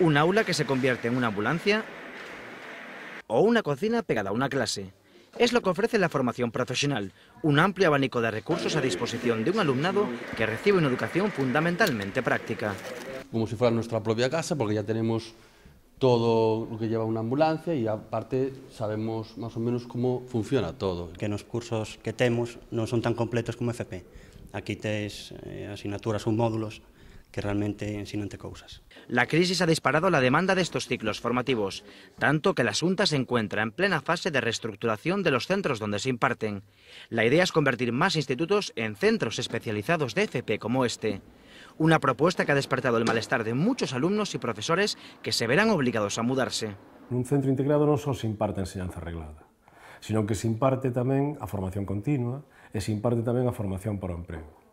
un aula que se convierte en una ambulancia o una cocina pegada a una clase. Es lo que ofrece la formación profesional, un amplio abanico de recursos a disposición de un alumnado que recibe una educación fundamentalmente práctica. Como si fuera nuestra propia casa, porque ya tenemos todo lo que lleva una ambulancia y aparte sabemos más o menos cómo funciona todo. Que los cursos que tenemos no son tan completos como FP. Aquí tenéis eh, asignaturas o módulos que realmente ensinante causas. La crisis ha disparado la demanda de estos ciclos formativos, tanto que la Junta se encuentra en plena fase de reestructuración de los centros donde se imparten. La idea es convertir más institutos en centros especializados de FP como este. Una propuesta que ha despertado el malestar de muchos alumnos y profesores que se verán obligados a mudarse. En un centro integrado no solo se imparte enseñanza reglada, sino que se imparte también a formación continua y e se imparte también a formación por empleo.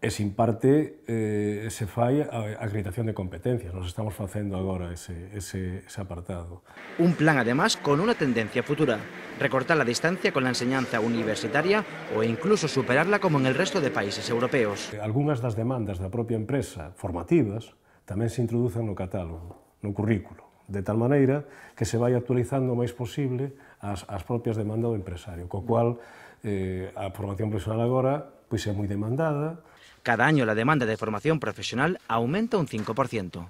e sin parte eh, se fai a acreditación de competencias. Nos estamos facendo agora ese, ese, ese apartado. Un plan, además, con unha tendencia futura. Recortar la distancia con la enseñanza universitaria ou incluso superarla como en el resto de países europeos. Eh, Algúnas das demandas da propia empresa formativas tamén se introducen no catálogo, no currículo de tal maneira que se vai actualizando o máis posible as, as propias demandas do empresario, co cual eh, a formación profesional agora pois é moi demandada, Cada año la demanda de formación profesional aumenta un 5%.